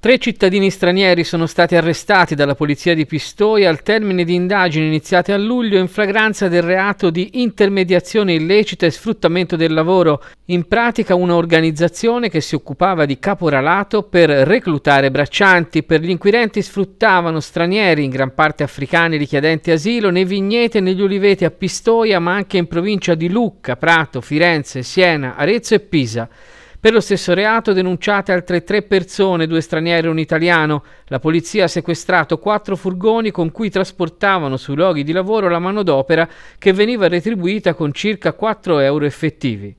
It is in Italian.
Tre cittadini stranieri sono stati arrestati dalla polizia di Pistoia al termine di indagini iniziate a luglio in flagranza del reato di intermediazione illecita e sfruttamento del lavoro, in pratica un'organizzazione che si occupava di caporalato per reclutare braccianti. Per gli inquirenti sfruttavano stranieri, in gran parte africani richiedenti asilo, nei vigneti e negli uliveti a Pistoia, ma anche in provincia di Lucca, Prato, Firenze, Siena, Arezzo e Pisa. Per lo stesso reato denunciate altre tre persone, due straniere e un italiano. La polizia ha sequestrato quattro furgoni con cui trasportavano sui luoghi di lavoro la manodopera che veniva retribuita con circa 4 euro effettivi.